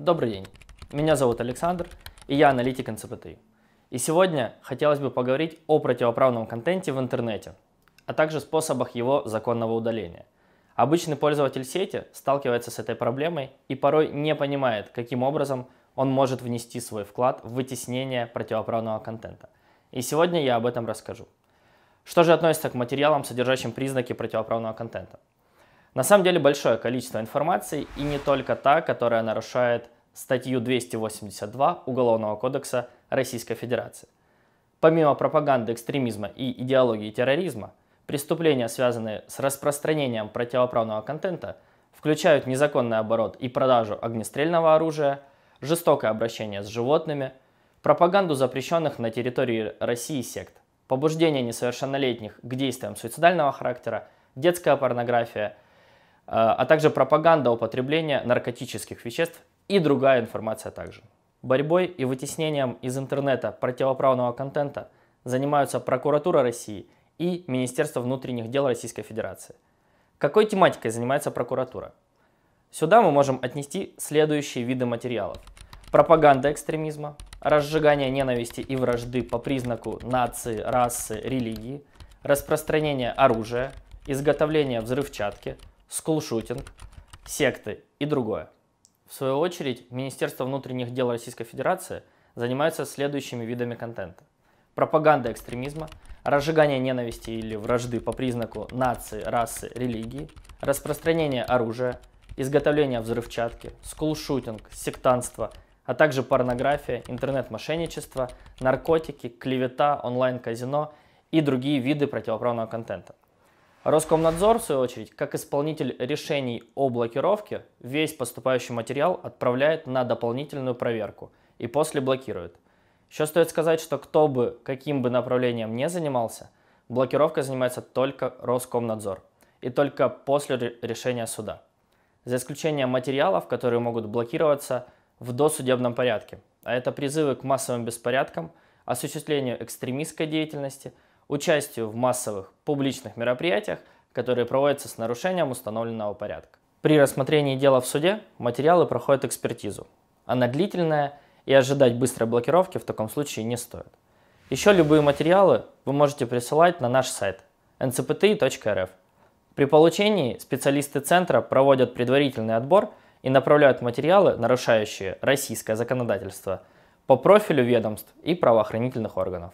Добрый день, меня зовут Александр, и я аналитик НЦПТИ. И сегодня хотелось бы поговорить о противоправном контенте в интернете, а также способах его законного удаления. Обычный пользователь сети сталкивается с этой проблемой и порой не понимает, каким образом он может внести свой вклад в вытеснение противоправного контента. И сегодня я об этом расскажу. Что же относится к материалам, содержащим признаки противоправного контента? На самом деле большое количество информации, и не только та, которая нарушает статью 282 Уголовного кодекса Российской Федерации. Помимо пропаганды экстремизма и идеологии терроризма, преступления, связанные с распространением противоправного контента, включают незаконный оборот и продажу огнестрельного оружия, жестокое обращение с животными, пропаганду запрещенных на территории России сект, побуждение несовершеннолетних к действиям суицидального характера, детская порнография, э, а также пропаганда употребления наркотических веществ и другая информация также. Борьбой и вытеснением из интернета противоправного контента занимаются прокуратура России и Министерство внутренних дел Российской Федерации. Какой тематикой занимается прокуратура? Сюда мы можем отнести следующие виды материалов. Пропаганда экстремизма, разжигание ненависти и вражды по признаку нации, расы, религии, распространение оружия, изготовление взрывчатки, скулшутинг, секты и другое. В свою очередь, Министерство внутренних дел Российской Федерации занимается следующими видами контента. Пропаганда экстремизма, разжигание ненависти или вражды по признаку нации, расы, религии, распространение оружия, изготовление взрывчатки, скулшутинг, сектантство, а также порнография, интернет-мошенничество, наркотики, клевета, онлайн-казино и другие виды противоправного контента. Роскомнадзор, в свою очередь, как исполнитель решений о блокировке, весь поступающий материал отправляет на дополнительную проверку и после блокирует. Еще стоит сказать, что кто бы, каким бы направлением не занимался, блокировкой занимается только Роскомнадзор и только после решения суда, за исключением материалов, которые могут блокироваться в досудебном порядке, а это призывы к массовым беспорядкам, осуществлению экстремистской деятельности – участию в массовых публичных мероприятиях, которые проводятся с нарушением установленного порядка. При рассмотрении дела в суде материалы проходят экспертизу. Она длительная, и ожидать быстрой блокировки в таком случае не стоит. Еще любые материалы вы можете присылать на наш сайт ncpt.rf. При получении специалисты центра проводят предварительный отбор и направляют материалы, нарушающие российское законодательство, по профилю ведомств и правоохранительных органов.